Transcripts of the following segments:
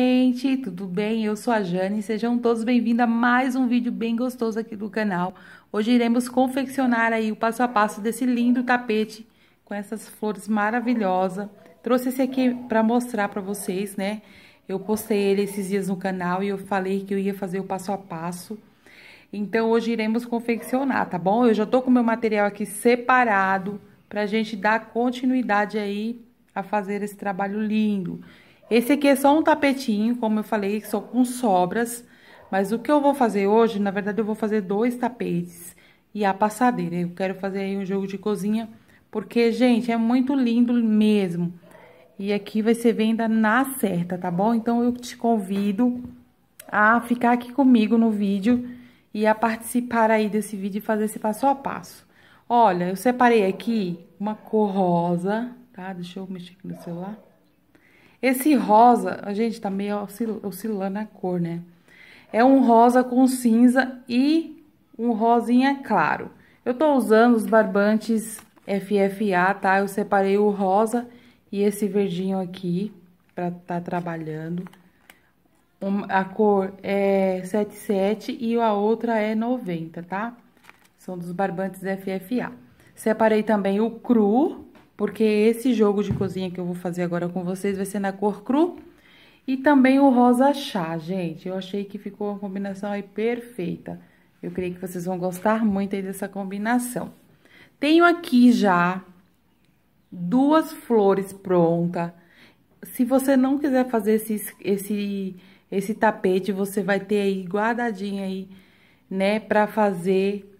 gente, tudo bem? Eu sou a Jane, sejam todos bem-vindos a mais um vídeo bem gostoso aqui do canal. Hoje iremos confeccionar aí o passo a passo desse lindo tapete com essas flores maravilhosas. Trouxe esse aqui para mostrar para vocês, né? Eu postei ele esses dias no canal e eu falei que eu ia fazer o passo a passo. Então, hoje iremos confeccionar, tá bom? Eu já tô com meu material aqui separado pra gente dar continuidade aí a fazer esse trabalho lindo. Esse aqui é só um tapetinho, como eu falei, que são com sobras. Mas o que eu vou fazer hoje, na verdade, eu vou fazer dois tapetes e a passadeira. Eu quero fazer aí um jogo de cozinha, porque, gente, é muito lindo mesmo. E aqui vai ser venda na certa, tá bom? Então, eu te convido a ficar aqui comigo no vídeo e a participar aí desse vídeo e fazer esse passo a passo. Olha, eu separei aqui uma cor rosa, tá? Deixa eu mexer aqui no celular. Esse rosa, a gente tá meio oscil, oscilando a cor, né? É um rosa com cinza e um rosinha claro. Eu tô usando os barbantes FFA, tá? Eu separei o rosa e esse verdinho aqui pra tá trabalhando. Um, a cor é 77 e a outra é 90, tá? São dos barbantes FFA. Separei também o cru, porque esse jogo de cozinha que eu vou fazer agora com vocês vai ser na cor cru e também o rosa chá, gente. Eu achei que ficou uma combinação aí perfeita. Eu creio que vocês vão gostar muito aí dessa combinação. Tenho aqui já duas flores prontas. Se você não quiser fazer esse, esse, esse tapete, você vai ter aí guardadinho aí, né, pra fazer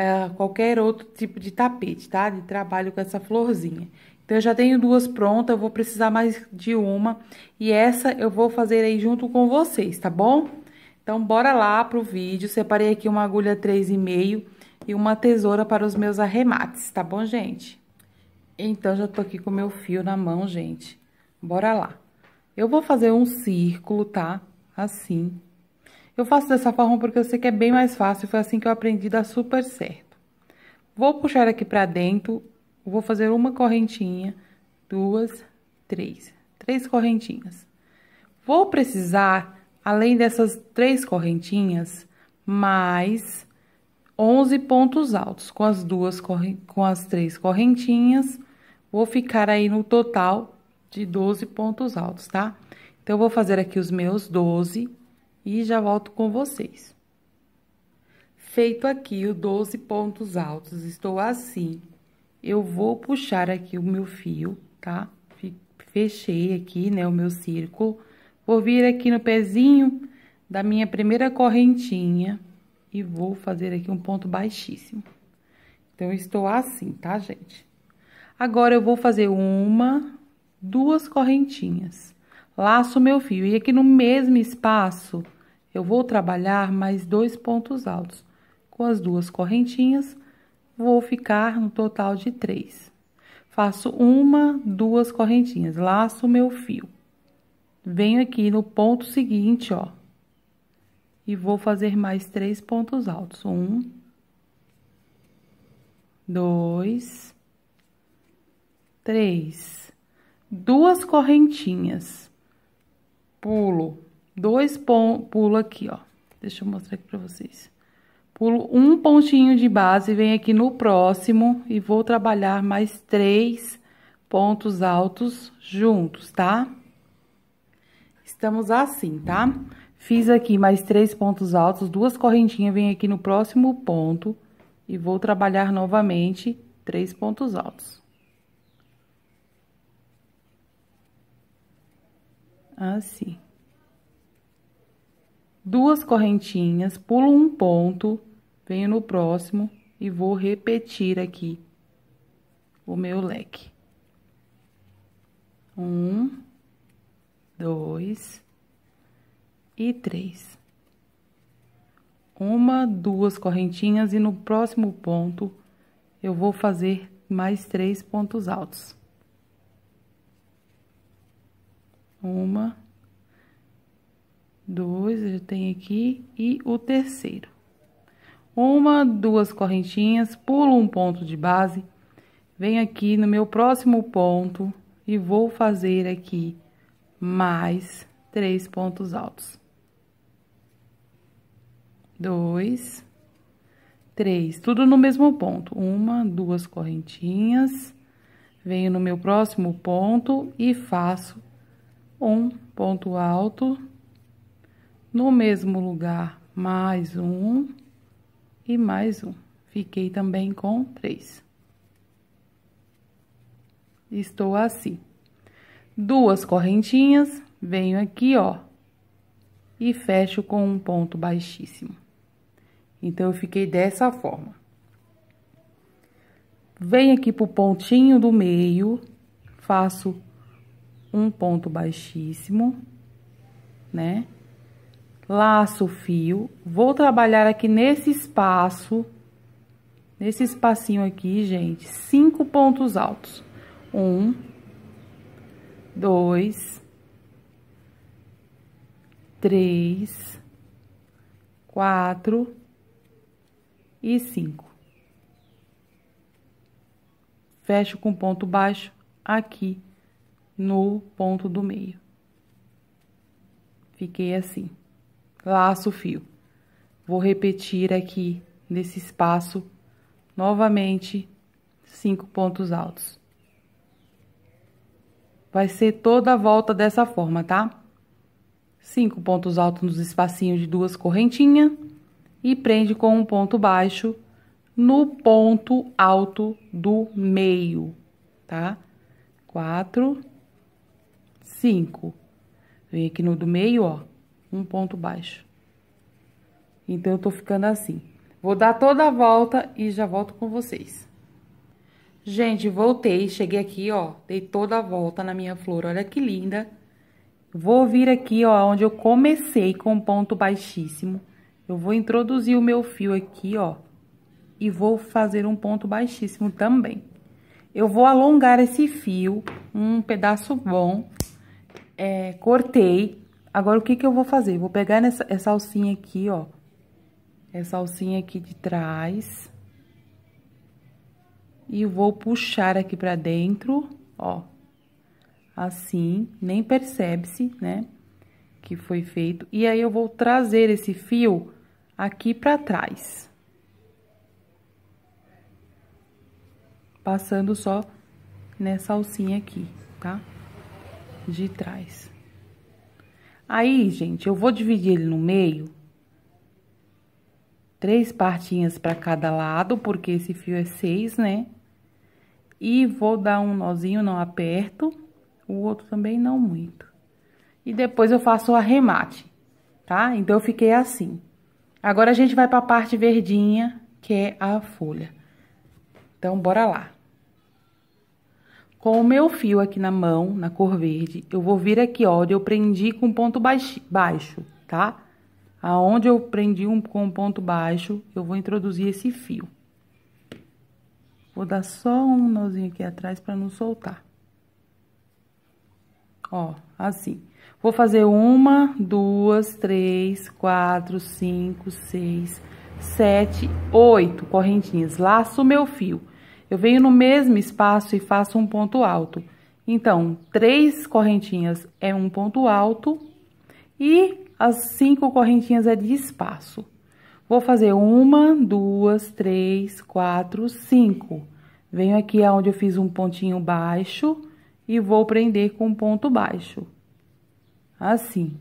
é, qualquer outro tipo de tapete, tá? De trabalho com essa florzinha. Então, eu já tenho duas prontas, eu vou precisar mais de uma. E essa eu vou fazer aí junto com vocês, tá bom? Então, bora lá pro vídeo. Separei aqui uma agulha 3,5 e uma tesoura para os meus arremates, tá bom, gente? Então, já tô aqui com o meu fio na mão, gente. Bora lá. Eu vou fazer um círculo, tá? Assim. Eu faço dessa forma porque eu sei que é bem mais fácil, foi assim que eu aprendi, dá super certo. Vou puxar aqui pra dentro, vou fazer uma correntinha, duas, três, três correntinhas. Vou precisar, além dessas três correntinhas, mais 11 pontos altos. Com as duas, com as três correntinhas, vou ficar aí no total de 12 pontos altos, tá? Então, eu vou fazer aqui os meus 12 e já volto com vocês. Feito aqui o 12 pontos altos, estou assim. Eu vou puxar aqui o meu fio, tá? Fechei aqui, né, o meu círculo. Vou vir aqui no pezinho da minha primeira correntinha e vou fazer aqui um ponto baixíssimo. Então, estou assim, tá, gente? Agora, eu vou fazer uma, duas correntinhas. Laço meu fio e aqui no mesmo espaço eu vou trabalhar mais dois pontos altos. Com as duas correntinhas, vou ficar um total de três. Faço uma, duas correntinhas, laço o meu fio. Venho aqui no ponto seguinte, ó. E vou fazer mais três pontos altos. Um, dois, três. Duas correntinhas. Pulo dois pulo aqui, ó. Deixa eu mostrar aqui pra vocês. Pulo um pontinho de base, venho aqui no próximo e vou trabalhar mais três pontos altos juntos, tá? Estamos assim, tá? Fiz aqui mais três pontos altos, duas correntinhas, venho aqui no próximo ponto e vou trabalhar novamente três pontos altos. Assim duas correntinhas, pulo um ponto, venho no próximo e vou repetir aqui o meu leque. Um, dois e três. Uma, duas correntinhas e no próximo ponto eu vou fazer mais três pontos altos. Uma, dois, eu tenho aqui, e o terceiro. Uma, duas correntinhas, pulo um ponto de base, venho aqui no meu próximo ponto e vou fazer aqui mais três pontos altos. Dois, três, tudo no mesmo ponto. Uma, duas correntinhas, venho no meu próximo ponto e faço um ponto alto no mesmo lugar, mais um e mais um. Fiquei também com três. Estou assim. Duas correntinhas, venho aqui, ó, e fecho com um ponto baixíssimo. Então, eu fiquei dessa forma. Venho aqui pro pontinho do meio, faço um ponto baixíssimo, né? laço o fio, vou trabalhar aqui nesse espaço, nesse espacinho aqui, gente, cinco pontos altos. Um, dois, três, quatro e cinco. Fecho com ponto baixo aqui no ponto do meio. Fiquei assim laço ah, fio. Vou repetir aqui nesse espaço novamente cinco pontos altos. Vai ser toda a volta dessa forma, tá? Cinco pontos altos nos espacinhos de duas correntinhas e prende com um ponto baixo no ponto alto do meio, tá? Quatro, cinco. Vem aqui no do meio, ó um ponto baixo. Então, eu tô ficando assim. Vou dar toda a volta e já volto com vocês. Gente, voltei, cheguei aqui, ó, dei toda a volta na minha flor, olha que linda. Vou vir aqui, ó, onde eu comecei com ponto baixíssimo. Eu vou introduzir o meu fio aqui, ó, e vou fazer um ponto baixíssimo também. Eu vou alongar esse fio, um pedaço bom, é, cortei, Agora, o que que eu vou fazer? Vou pegar nessa, essa alcinha aqui, ó. Essa alcinha aqui de trás. E vou puxar aqui pra dentro, ó. Assim, nem percebe-se, né? Que foi feito. E aí, eu vou trazer esse fio aqui pra trás. Passando só nessa alcinha aqui, tá? De trás. Aí, gente, eu vou dividir ele no meio. Três partinhas para cada lado, porque esse fio é seis, né? E vou dar um nozinho, não aperto. O outro também não muito. E depois eu faço o arremate, tá? Então, eu fiquei assim. Agora, a gente vai para a parte verdinha, que é a folha. Então, bora lá. Com o meu fio aqui na mão, na cor verde, eu vou vir aqui, ó, onde eu prendi com ponto baixo, baixo, tá? Aonde eu prendi um, com um ponto baixo, eu vou introduzir esse fio. Vou dar só um nozinho aqui atrás para não soltar. Ó, assim. Vou fazer uma, duas, três, quatro, cinco, seis, sete, oito correntinhas. Laço o meu fio. Eu venho no mesmo espaço e faço um ponto alto. Então, três correntinhas é um ponto alto e as cinco correntinhas é de espaço. Vou fazer uma, duas, três, quatro, cinco. Venho aqui aonde eu fiz um pontinho baixo e vou prender com um ponto baixo. Assim.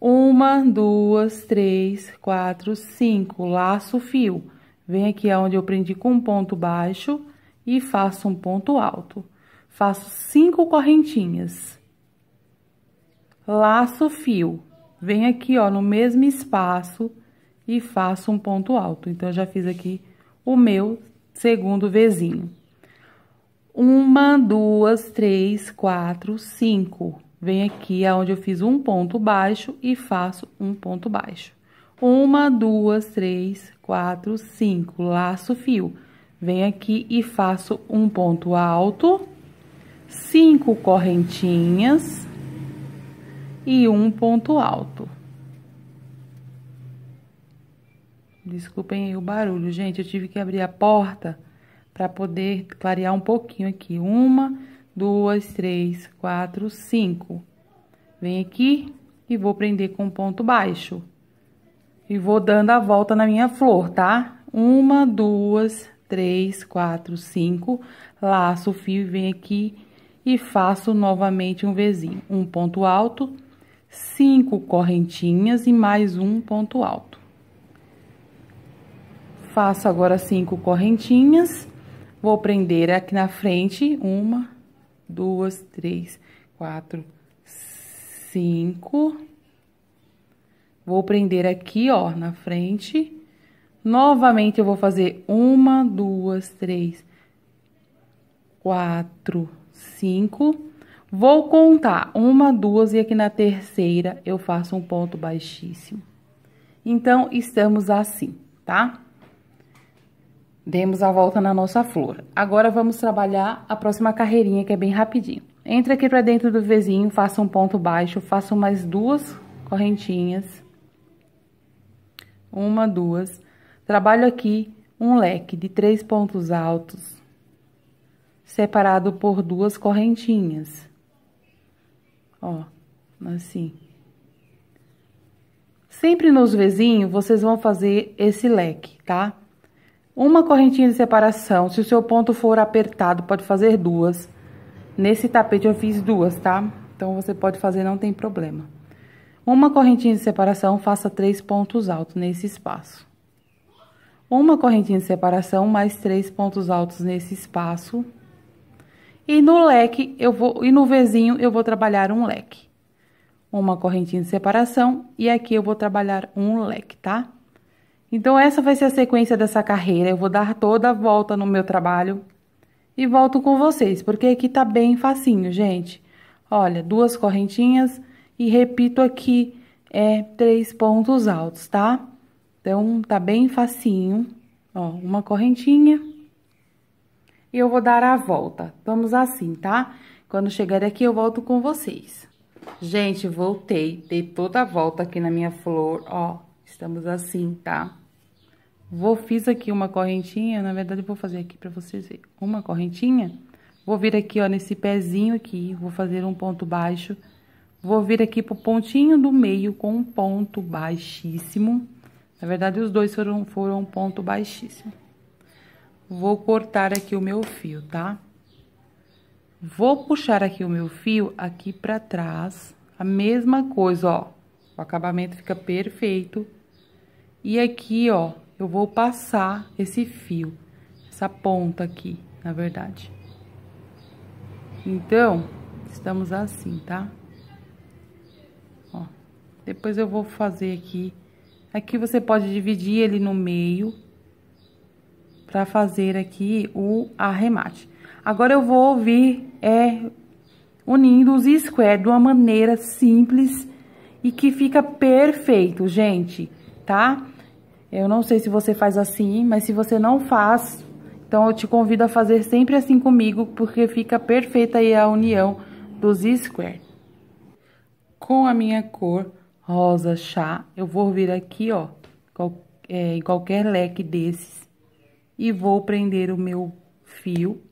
Uma, duas, três, quatro, cinco. Laço fio. Venho aqui aonde eu prendi com um ponto baixo e faço um ponto alto. Faço cinco correntinhas. Laço fio. Venho aqui, ó, no mesmo espaço e faço um ponto alto. Então, já fiz aqui o meu segundo vizinho. Uma, duas, três, quatro, cinco. Venho aqui aonde eu fiz um ponto baixo e faço um ponto baixo. Uma, duas, três, quatro, cinco. Laço fio. Venho aqui e faço um ponto alto, cinco correntinhas e um ponto alto. Desculpem aí o barulho, gente. Eu tive que abrir a porta para poder clarear um pouquinho aqui. Uma, duas, três, quatro, cinco. Vem aqui e vou prender com ponto baixo. E vou dando a volta na minha flor, tá? Uma, duas, três, quatro, cinco, laço o fio, venho aqui e faço novamente um vizinho. Um ponto alto, cinco correntinhas e mais um ponto alto. Faço agora cinco correntinhas, vou prender aqui na frente, uma, duas, três, quatro, cinco Vou prender aqui, ó, na frente. Novamente, eu vou fazer uma, duas, três, quatro, cinco. Vou contar uma, duas, e aqui na terceira eu faço um ponto baixíssimo. Então, estamos assim, tá? Demos a volta na nossa flor. Agora, vamos trabalhar a próxima carreirinha, que é bem rapidinho. Entra aqui pra dentro do vizinho, faça um ponto baixo, faça mais duas correntinhas uma, duas. Trabalho aqui um leque de três pontos altos, separado por duas correntinhas. Ó, assim. Sempre nos vizinhos, vocês vão fazer esse leque, tá? Uma correntinha de separação, se o seu ponto for apertado, pode fazer duas. Nesse tapete eu fiz duas, tá? Então, você pode fazer, não tem problema. Uma correntinha de separação, faça três pontos altos nesse espaço. Uma correntinha de separação, mais três pontos altos nesse espaço. E no leque, eu vou, e no vizinho, eu vou trabalhar um leque. Uma correntinha de separação, e aqui eu vou trabalhar um leque, tá? Então, essa vai ser a sequência dessa carreira. Eu vou dar toda a volta no meu trabalho e volto com vocês, porque aqui tá bem facinho, gente. Olha, duas correntinhas e repito aqui, é três pontos altos, tá? Então, tá bem facinho. Ó, uma correntinha. E eu vou dar a volta. Vamos assim, tá? Quando chegar aqui, eu volto com vocês. Gente, voltei. Dei toda a volta aqui na minha flor, ó. Estamos assim, tá? Vou, fiz aqui uma correntinha. Na verdade, vou fazer aqui pra vocês verem. Uma correntinha. Vou vir aqui, ó, nesse pezinho aqui. Vou fazer um ponto baixo Vou vir aqui pro pontinho do meio com um ponto baixíssimo. Na verdade, os dois foram, foram ponto baixíssimo. Vou cortar aqui o meu fio, tá? Vou puxar aqui o meu fio aqui pra trás. A mesma coisa, ó. O acabamento fica perfeito. E aqui, ó, eu vou passar esse fio. Essa ponta aqui, na verdade. Então, estamos assim, tá? Tá? Depois eu vou fazer aqui. Aqui você pode dividir ele no meio para fazer aqui o arremate. Agora eu vou vir é unindo os squares de uma maneira simples e que fica perfeito, gente, tá? Eu não sei se você faz assim, mas se você não faz, então eu te convido a fazer sempre assim comigo, porque fica perfeita aí a união dos squares. Com a minha cor, rosa, chá. Eu vou vir aqui, ó, é, em qualquer leque desses e vou prender o meu fio.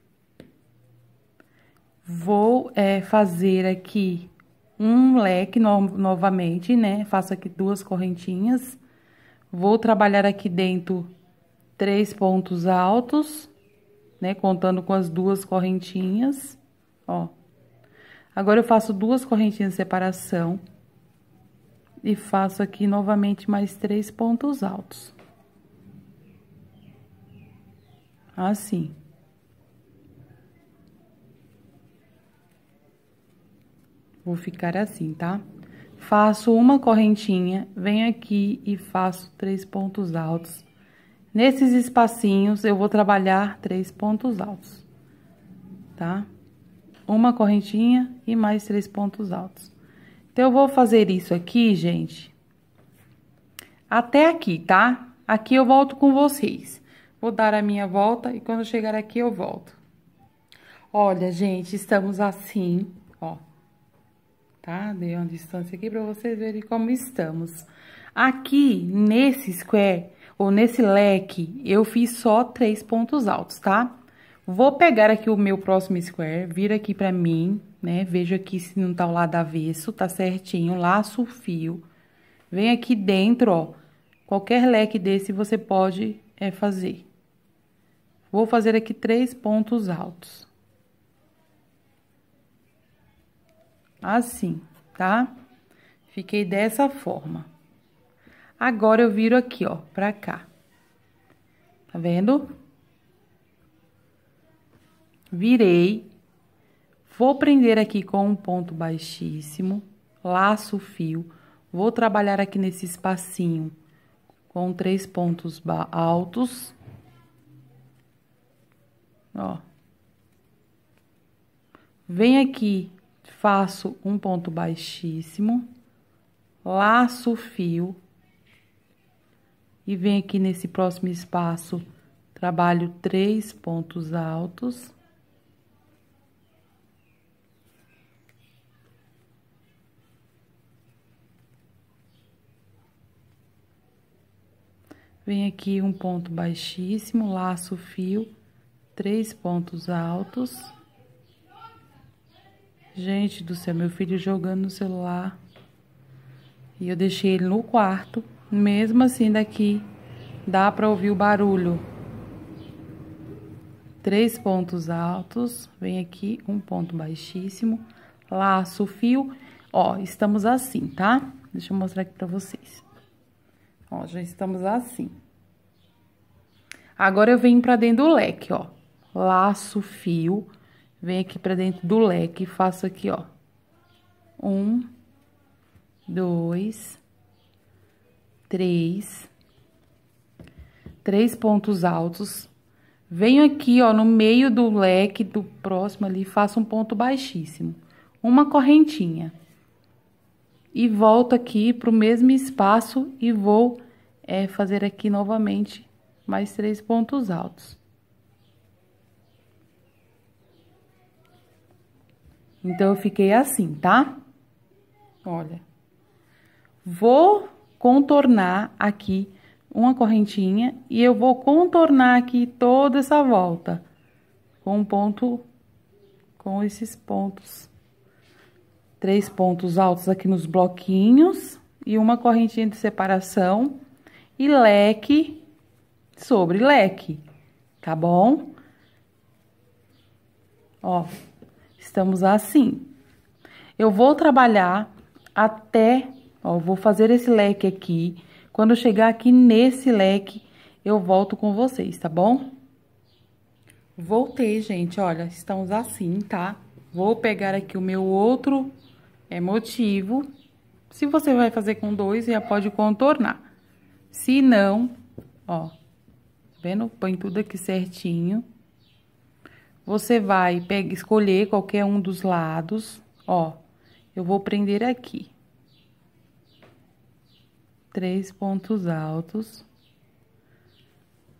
Vou é, fazer aqui um leque no novamente, né? Faço aqui duas correntinhas. Vou trabalhar aqui dentro três pontos altos, né? Contando com as duas correntinhas, ó. Agora, eu faço duas correntinhas de separação e faço aqui novamente mais três pontos altos. Assim. Vou ficar assim, tá? Faço uma correntinha, venho aqui e faço três pontos altos. Nesses espacinhos, eu vou trabalhar três pontos altos, tá? Uma correntinha e mais três pontos altos. Então, eu vou fazer isso aqui, gente. Até aqui, tá? Aqui eu volto com vocês. Vou dar a minha volta e quando chegar aqui eu volto. Olha, gente, estamos assim, ó. Tá? Dei uma distância aqui pra vocês verem como estamos. Aqui, nesse square, ou nesse leque, eu fiz só três pontos altos, tá? Vou pegar aqui o meu próximo square, vir aqui pra mim, né? Veja aqui se não tá o lado avesso, tá certinho, laço o fio. Vem aqui dentro, ó, qualquer leque desse você pode é, fazer. Vou fazer aqui três pontos altos. Assim, tá? Fiquei dessa forma. Agora, eu viro aqui, ó, pra cá. Tá vendo? Virei Vou prender aqui com um ponto baixíssimo, laço o fio, vou trabalhar aqui nesse espacinho com três pontos altos. Ó. Vem aqui, faço um ponto baixíssimo, laço o fio e venho aqui nesse próximo espaço, trabalho três pontos altos. Vem aqui um ponto baixíssimo, laço fio, três pontos altos. Gente do céu, meu filho jogando no celular. E eu deixei ele no quarto. Mesmo assim, daqui dá para ouvir o barulho. Três pontos altos. Vem aqui um ponto baixíssimo. Laço, fio. Ó, estamos assim, tá? Deixa eu mostrar aqui para vocês. Ó, já estamos assim. Agora, eu venho pra dentro do leque, ó. Laço, fio, venho aqui pra dentro do leque e faço aqui, ó. Um, dois, três, três pontos altos. Venho aqui, ó, no meio do leque do próximo ali, faço um ponto baixíssimo. Uma correntinha e volto aqui para o mesmo espaço e vou é, fazer aqui novamente mais três pontos altos. Então, eu fiquei assim, tá? Olha. Vou contornar aqui uma correntinha e eu vou contornar aqui toda essa volta com um ponto, com esses pontos três pontos altos aqui nos bloquinhos e uma correntinha de separação e leque sobre leque, tá bom? Ó, estamos assim. Eu vou trabalhar até, ó, vou fazer esse leque aqui. Quando eu chegar aqui nesse leque, eu volto com vocês, tá bom? Voltei, gente, olha, estamos assim, tá? Vou pegar aqui o meu outro é motivo. Se você vai fazer com dois, já pode contornar. Se não, ó, tá vendo? Põe tudo aqui certinho. Você vai pega, escolher qualquer um dos lados, ó. Eu vou prender aqui. Três pontos altos.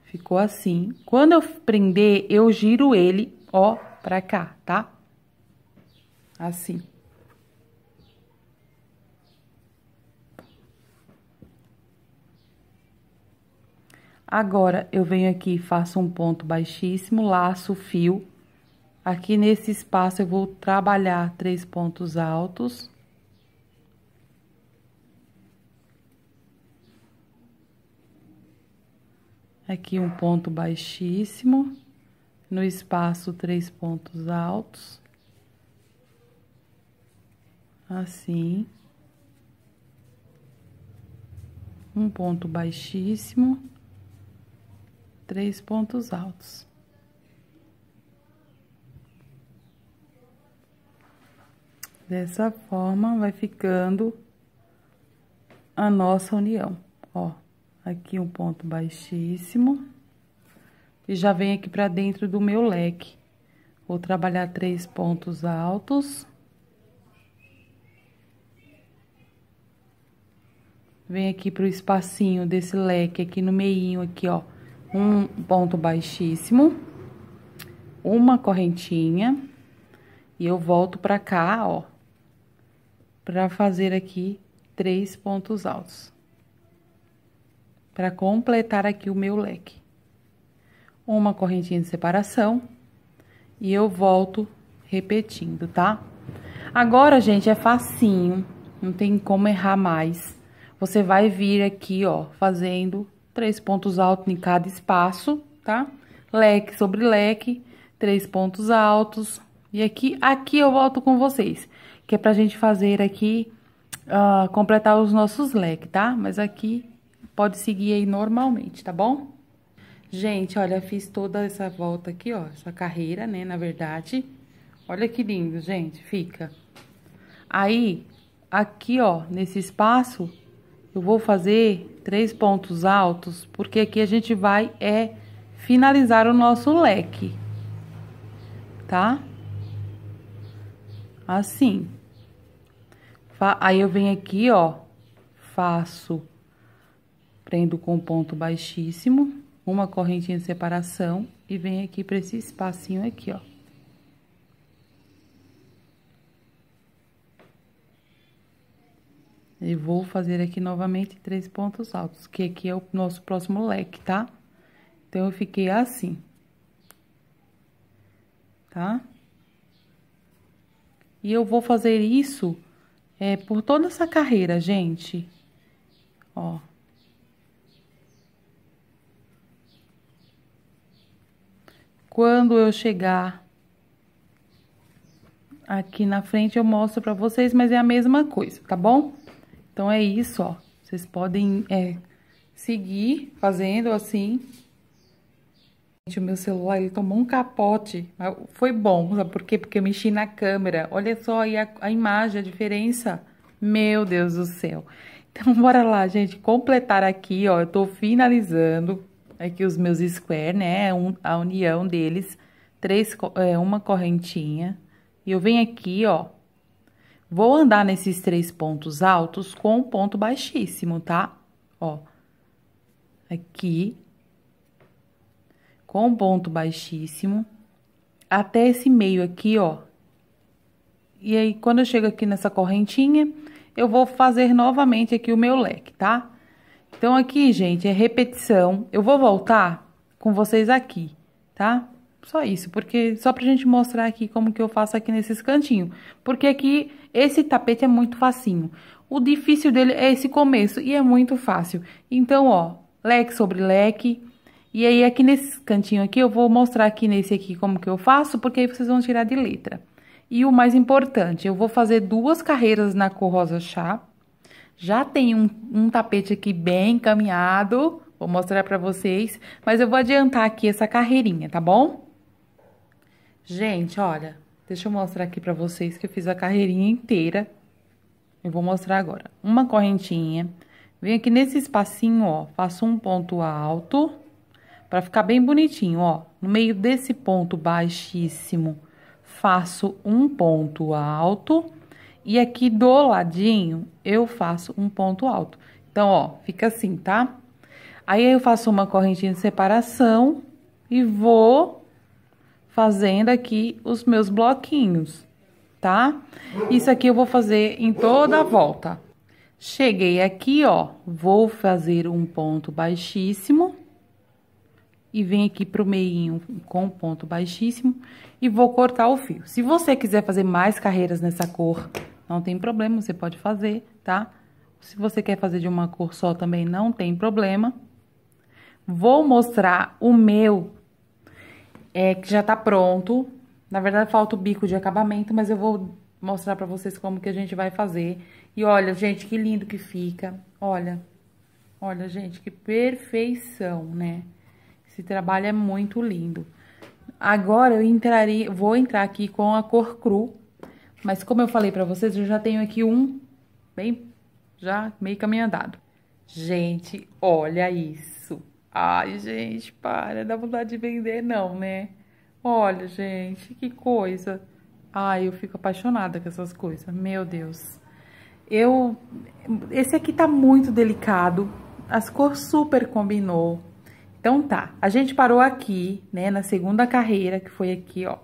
Ficou assim. Quando eu prender, eu giro ele, ó, pra cá, tá? Assim. Agora, eu venho aqui e faço um ponto baixíssimo, laço o fio. Aqui nesse espaço, eu vou trabalhar três pontos altos. Aqui um ponto baixíssimo, no espaço três pontos altos. Assim. Um ponto baixíssimo três pontos altos. Dessa forma, vai ficando a nossa união, ó. Aqui um ponto baixíssimo. E já vem aqui pra dentro do meu leque. Vou trabalhar três pontos altos. Vem aqui pro espacinho desse leque, aqui no meinho, aqui, ó um ponto baixíssimo, uma correntinha, e eu volto pra cá, ó, pra fazer aqui três pontos altos. Pra completar aqui o meu leque. Uma correntinha de separação, e eu volto repetindo, tá? Agora, gente, é facinho, não tem como errar mais. Você vai vir aqui, ó, fazendo três pontos altos em cada espaço, tá? Leque sobre leque, três pontos altos. E aqui, aqui eu volto com vocês, que é pra gente fazer aqui, uh, completar os nossos leques, tá? Mas aqui pode seguir aí normalmente, tá bom? Gente, olha, fiz toda essa volta aqui, ó, essa carreira, né, na verdade. Olha que lindo, gente, fica. Aí, aqui, ó, nesse espaço, eu vou fazer três pontos altos, porque aqui a gente vai é finalizar o nosso leque, tá? Assim. Aí eu venho aqui, ó, faço, prendo com ponto baixíssimo, uma correntinha de separação e venho aqui para esse espacinho aqui, ó. E vou fazer aqui novamente três pontos altos, que aqui é o nosso próximo leque, tá? Então, eu fiquei assim. Tá? E eu vou fazer isso é, por toda essa carreira, gente. Ó. Quando eu chegar aqui na frente, eu mostro pra vocês, mas é a mesma coisa, tá bom? Então, é isso, ó. Vocês podem é, seguir fazendo assim. Gente, o meu celular, ele tomou um capote. Foi bom, sabe por quê? Porque eu mexi na câmera. Olha só aí a, a imagem, a diferença. Meu Deus do céu. Então, bora lá, gente. Completar aqui, ó. Eu tô finalizando aqui os meus square, né? É um, a união deles. Três, é, uma correntinha. E eu venho aqui, ó Vou andar nesses três pontos altos com um ponto baixíssimo, tá? Ó, aqui, com um ponto baixíssimo, até esse meio aqui, ó. E aí, quando eu chego aqui nessa correntinha, eu vou fazer novamente aqui o meu leque, tá? Então, aqui, gente, é repetição. Eu vou voltar com vocês aqui, tá? Só isso, porque só pra gente mostrar aqui como que eu faço aqui nesses cantinhos. Porque aqui esse tapete é muito facinho. O difícil dele é esse começo e é muito fácil. Então, ó, leque sobre leque. E aí, aqui nesse cantinho aqui, eu vou mostrar aqui nesse aqui como que eu faço, porque aí vocês vão tirar de letra. E o mais importante, eu vou fazer duas carreiras na cor rosa chá. Já tem um, um tapete aqui bem encaminhado, vou mostrar pra vocês. Mas eu vou adiantar aqui essa carreirinha, tá bom? Gente, olha, deixa eu mostrar aqui pra vocês que eu fiz a carreirinha inteira. Eu vou mostrar agora. Uma correntinha. Venho aqui nesse espacinho, ó, faço um ponto alto para ficar bem bonitinho, ó. No meio desse ponto baixíssimo, faço um ponto alto e aqui do ladinho eu faço um ponto alto. Então, ó, fica assim, tá? Aí eu faço uma correntinha de separação e vou fazendo aqui os meus bloquinhos, tá? Isso aqui eu vou fazer em toda a volta. Cheguei aqui, ó, vou fazer um ponto baixíssimo. E vem aqui pro meio com ponto baixíssimo e vou cortar o fio. Se você quiser fazer mais carreiras nessa cor, não tem problema, você pode fazer, tá? Se você quer fazer de uma cor só também, não tem problema. Vou mostrar o meu é, que já tá pronto. Na verdade, falta o bico de acabamento, mas eu vou mostrar pra vocês como que a gente vai fazer. E olha, gente, que lindo que fica. Olha, olha, gente, que perfeição, né? Esse trabalho é muito lindo. Agora, eu entrarei, vou entrar aqui com a cor cru. Mas como eu falei pra vocês, eu já tenho aqui um bem já meio caminho andado. Gente, olha isso. Ai, gente, para, dá vontade de vender, não, né? Olha, gente, que coisa. Ai, eu fico apaixonada com essas coisas, meu Deus. Eu, esse aqui tá muito delicado, as cores super combinou. Então tá, a gente parou aqui, né, na segunda carreira, que foi aqui, ó.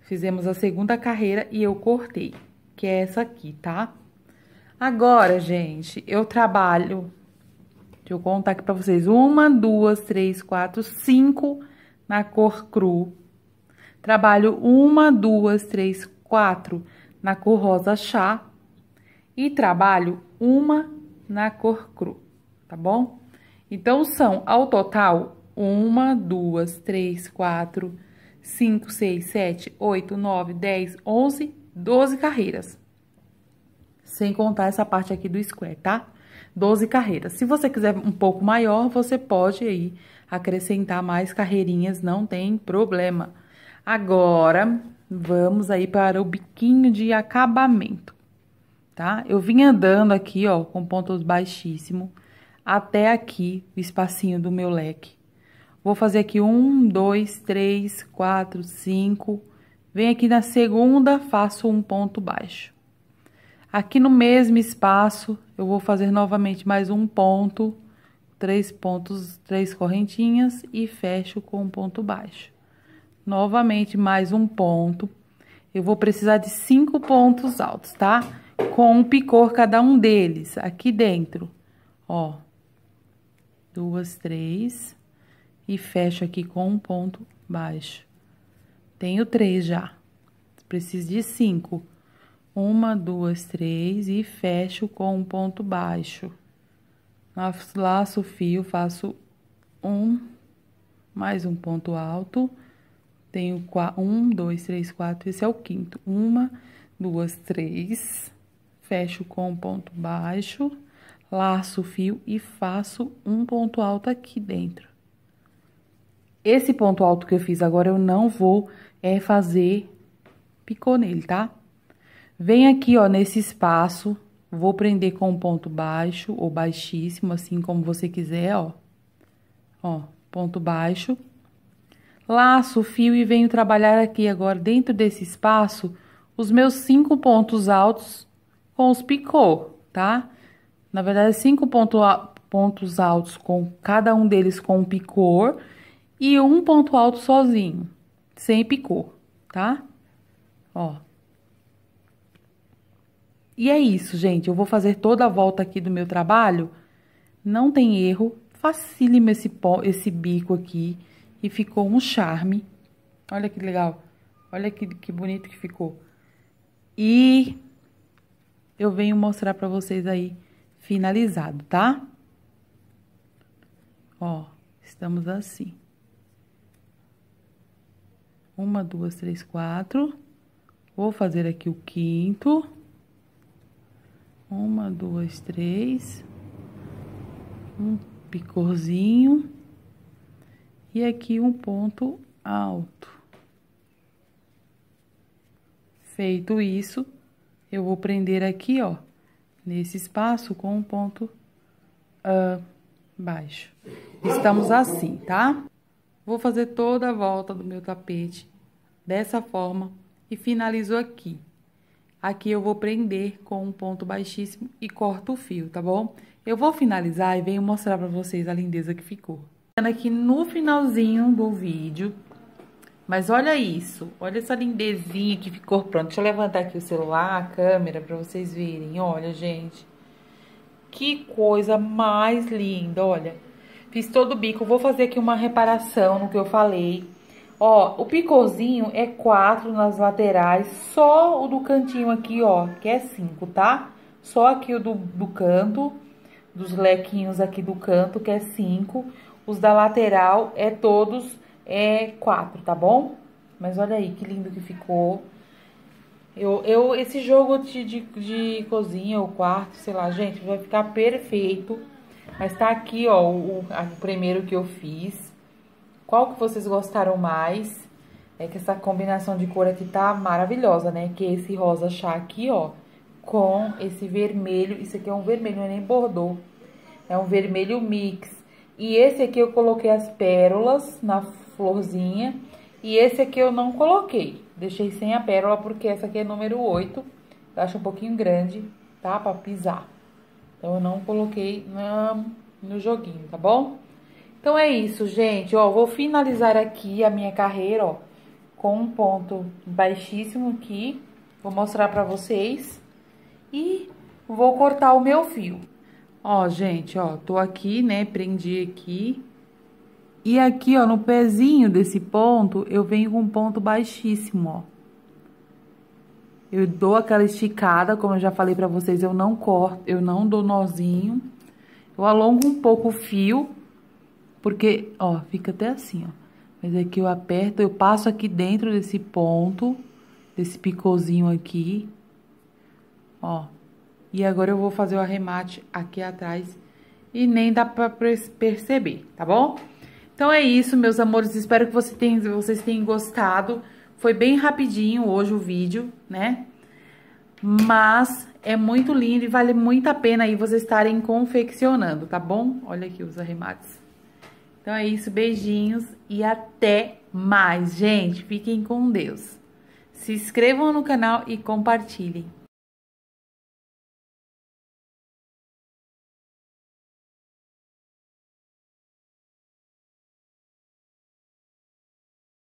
Fizemos a segunda carreira e eu cortei, que é essa aqui, tá? Agora, gente, eu trabalho Deixa eu contar aqui pra vocês. Uma, duas, três, quatro, cinco na cor cru. Trabalho uma, duas, três, quatro na cor rosa chá. E trabalho uma na cor cru, tá bom? Então, são ao total uma, duas, três, quatro, cinco, seis, sete, oito, nove, dez, onze, doze carreiras. Sem contar essa parte aqui do square, tá? 12 carreiras. Se você quiser um pouco maior, você pode aí acrescentar mais carreirinhas, não tem problema. Agora, vamos aí para o biquinho de acabamento, tá? Eu vim andando aqui, ó, com pontos baixíssimo, até aqui o espacinho do meu leque. Vou fazer aqui um, dois, três, quatro, cinco. Venho aqui na segunda, faço um ponto baixo. Aqui no mesmo espaço, eu vou fazer novamente mais um ponto, três pontos, três correntinhas e fecho com um ponto baixo. Novamente mais um ponto. Eu vou precisar de cinco pontos altos, tá? Com um picor cada um deles, aqui dentro. Ó, duas, três, e fecho aqui com um ponto baixo. Tenho três já, preciso de cinco uma, duas, três e fecho com um ponto baixo. Laço o fio, faço um, mais um ponto alto. Tenho um, dois, três, quatro, esse é o quinto. Uma, duas, três, fecho com um ponto baixo, laço o fio e faço um ponto alto aqui dentro. Esse ponto alto que eu fiz agora, eu não vou é, fazer picô nele, tá? Vem aqui, ó, nesse espaço, vou prender com um ponto baixo ou baixíssimo, assim como você quiser, ó. Ó, ponto baixo. Laço o fio e venho trabalhar aqui agora dentro desse espaço os meus cinco pontos altos com os picô, tá? Na verdade, cinco ponto, pontos altos com cada um deles com um picô e um ponto alto sozinho, sem picô, tá? Ó, e é isso, gente. Eu vou fazer toda a volta aqui do meu trabalho. Não tem erro. Facílimo esse, esse bico aqui. E ficou um charme. Olha que legal. Olha que, que bonito que ficou. E eu venho mostrar pra vocês aí finalizado, tá? Ó, estamos assim. Uma, duas, três, quatro. Vou fazer aqui o quinto. Uma, duas, três. Um picorzinho. E aqui um ponto alto. Feito isso, eu vou prender aqui, ó, nesse espaço com um ponto uh, baixo. Estamos assim, tá? Vou fazer toda a volta do meu tapete dessa forma e finalizo aqui. Aqui eu vou prender com um ponto baixíssimo e corto o fio, tá bom? Eu vou finalizar e venho mostrar pra vocês a lindeza que ficou. Aqui no finalzinho do vídeo, mas olha isso, olha essa lindezinha que ficou pronta. Deixa eu levantar aqui o celular, a câmera, pra vocês verem. Olha, gente, que coisa mais linda, olha. Fiz todo o bico, vou fazer aqui uma reparação no que eu falei Ó, o picôzinho é quatro nas laterais, só o do cantinho aqui, ó, que é cinco, tá? Só aqui o do, do canto, dos lequinhos aqui do canto, que é cinco. Os da lateral é todos é quatro, tá bom? Mas olha aí que lindo que ficou. Eu, eu, esse jogo de, de, de cozinha ou quarto, sei lá, gente, vai ficar perfeito. Mas tá aqui, ó, o, o primeiro que eu fiz qual que vocês gostaram mais. É que essa combinação de cor aqui tá maravilhosa, né? Que é esse rosa chá aqui, ó, com esse vermelho. Isso aqui é um vermelho, não é nem bordô. É um vermelho mix. E esse aqui eu coloquei as pérolas na florzinha. E esse aqui eu não coloquei. Deixei sem a pérola, porque essa aqui é número 8. Eu acho um pouquinho grande, tá? Pra pisar. Então, eu não coloquei na, no joguinho, tá bom? Então é isso, gente. Ó, vou finalizar aqui a minha carreira, ó, com um ponto baixíssimo aqui. Vou mostrar pra vocês. E vou cortar o meu fio. Ó, gente, ó, tô aqui, né, prendi aqui. E aqui, ó, no pezinho desse ponto, eu venho com um ponto baixíssimo, ó. Eu dou aquela esticada, como eu já falei pra vocês, eu não corto, eu não dou nozinho. Eu alongo um pouco o fio porque, ó, fica até assim, ó. Mas aqui é eu aperto, eu passo aqui dentro desse ponto, desse picôzinho aqui, ó. E agora eu vou fazer o arremate aqui atrás e nem dá pra perceber, tá bom? Então é isso, meus amores, espero que vocês tenham, vocês tenham gostado. Foi bem rapidinho hoje o vídeo, né? Mas é muito lindo e vale muito a pena aí vocês estarem confeccionando, tá bom? Olha aqui os arremates. Então é isso, beijinhos e até mais, gente. Fiquem com Deus. Se inscrevam no canal e compartilhem.